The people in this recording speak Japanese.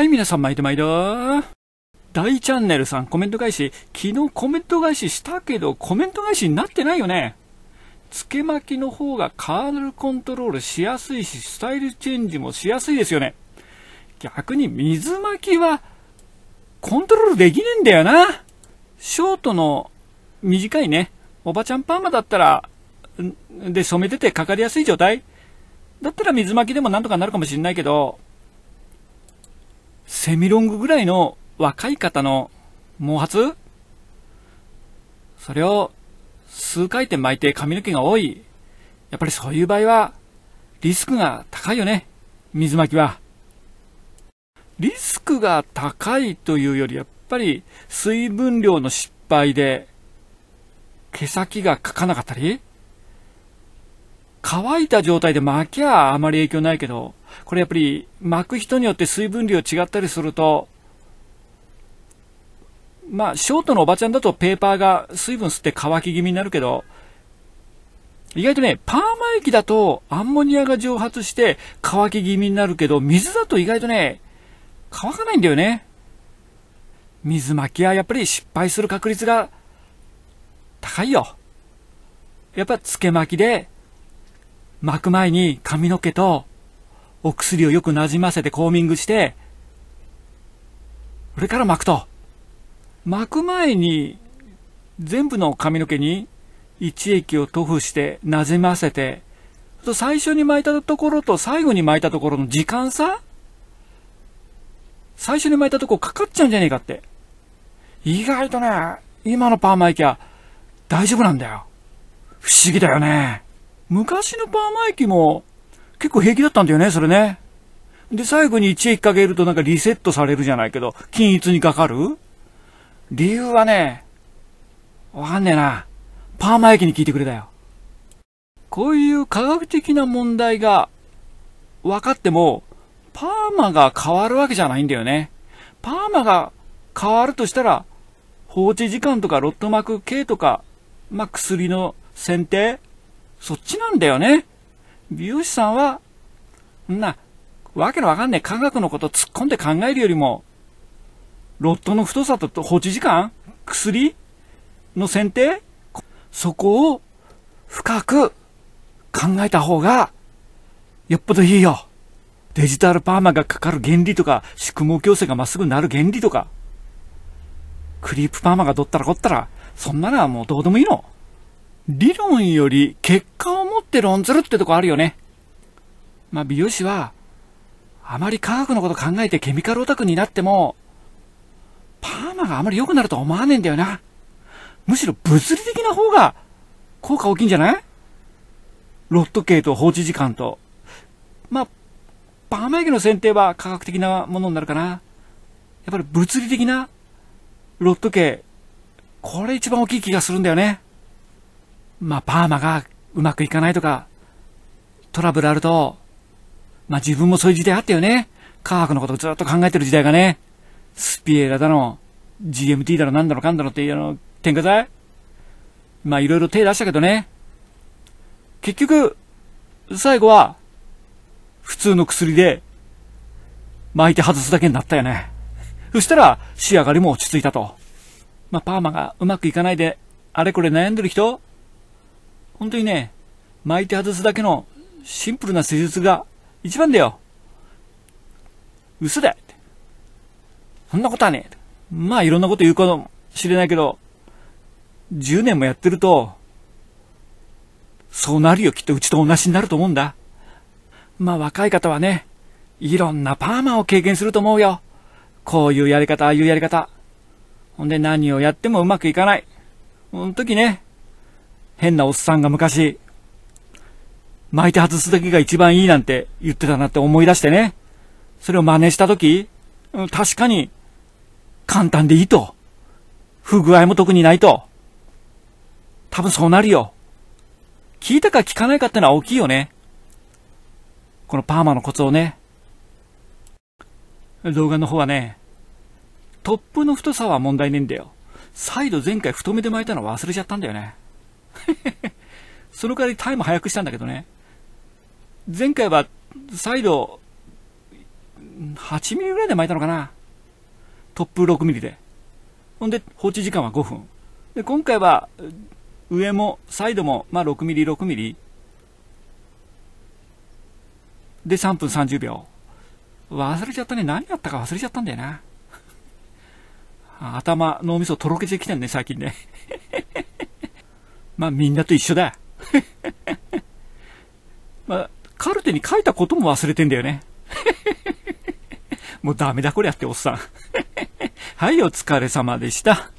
はい、皆さん、毎度毎度。大チャンネルさん、コメント返し。昨日コメント返ししたけど、コメント返しになってないよね。つけ巻きの方がカーネルコントロールしやすいし、スタイルチェンジもしやすいですよね。逆に水巻きは、コントロールできねえんだよな。ショートの短いね、おばちゃんパーマだったら、で染めててかかりやすい状態だったら水巻きでもなんとかなるかもしれないけど、セミロングぐらいの若い方の毛髪それを数回転巻いて髪の毛が多い。やっぱりそういう場合は、リスクが高いよね。水巻きは。リスクが高いというより、やっぱり水分量の失敗で、毛先がかかなかったり、乾いた状態で巻きゃあまり影響ないけど、これやっぱり巻く人によって水分量違ったりすると、まあ、ショートのおばちゃんだとペーパーが水分吸って乾き気味になるけど、意外とね、パーマ液だとアンモニアが蒸発して乾き気味になるけど、水だと意外とね、乾かないんだよね。水巻きはやっぱり失敗する確率が高いよ。やっぱつけ巻きで巻く前に髪の毛とお薬をよくなじませてコーミングして、それから巻くと。巻く前に、全部の髪の毛に一液を塗布してなじませて、最初に巻いたところと最後に巻いたところの時間差最初に巻いたとこかかっちゃうんじゃねえかって。意外とね、今のパーマ液は大丈夫なんだよ。不思議だよね。昔のパーマ液も結構平気だったんだよね、それね。で、最後に一駅かけるとなんかリセットされるじゃないけど、均一にかかる理由はね、わかんねえな。パーマ駅に聞いてくれたよ。こういう科学的な問題が分かっても、パーマが変わるわけじゃないんだよね。パーマが変わるとしたら、放置時間とかロット膜系とか、まあ、薬の選定、そっちなんだよね。美容師さんは、んな、わけのわかんない科学のこと突っ込んで考えるよりも、ロットの太さと放置時間薬の選定そこを深く考えた方が、よっぽどいいよ。デジタルパーマがかかる原理とか、宿毛矯正がまっすぐなる原理とか、クリープパーマがどったらこったら、そんなのはもうどうでもいいの。理論より結果を持って論ずるってとこあるよね。まあ、美容師は、あまり科学のこと考えてケミカルオタクになっても、パーマがあまり良くなると思わねえんだよな。むしろ物理的な方が効果大きいんじゃないロット系と放置時間と。まあ、パーマ液の選定は科学的なものになるかな。やっぱり物理的なロット系、これ一番大きい気がするんだよね。まあ、パーマがうまくいかないとか、トラブルあると、まあ、自分もそういう時代あったよね。科学のことをずっと考えてる時代がね。スピエラだの、GMT だの、なんだのかんだのっていうの、添加剤まあ、いろいろ手出したけどね。結局、最後は、普通の薬で、巻いて外すだけになったよね。そしたら、仕上がりも落ち着いたと。まあ、パーマがうまくいかないで、あれこれ悩んでる人本当にね、巻いて外すだけのシンプルな施術が一番だよ。嘘だそんなことはねまあいろんなこと言うかもしれないけど、10年もやってると、そうなるよ、きっとうちと同じになると思うんだ。まあ若い方はね、いろんなパーマを経験すると思うよ。こういうやり方、ああいうやり方。ほんで何をやってもうまくいかない。ほんときね、変なおっさんが昔、巻いて外すだけが一番いいなんて言ってたなって思い出してね。それを真似したとき、確かに、簡単でいいと。不具合も特にないと。多分そうなるよ。聞いたか聞かないかってのは大きいよね。このパーマのコツをね。動画の方はね、トップの太さは問題ねえんだよ。再度前回太めで巻いたの忘れちゃったんだよね。その代わりタイム早くしたんだけどね。前回は再度、8ミリぐらいで巻いたのかな。トップ6ミリで。ほんで、放置時間は5分。で、今回は、上も、サイドも、まあ、6ミリ、6ミリ。で、3分30秒。忘れちゃったね。何やったか忘れちゃったんだよな。頭、脳みそとろけてきてんね、最近ね。まあみんなと一緒だ。まあ、カルテに書いたことも忘れてんだよね。もうダメだこりゃっておっさん。はい、お疲れ様でした。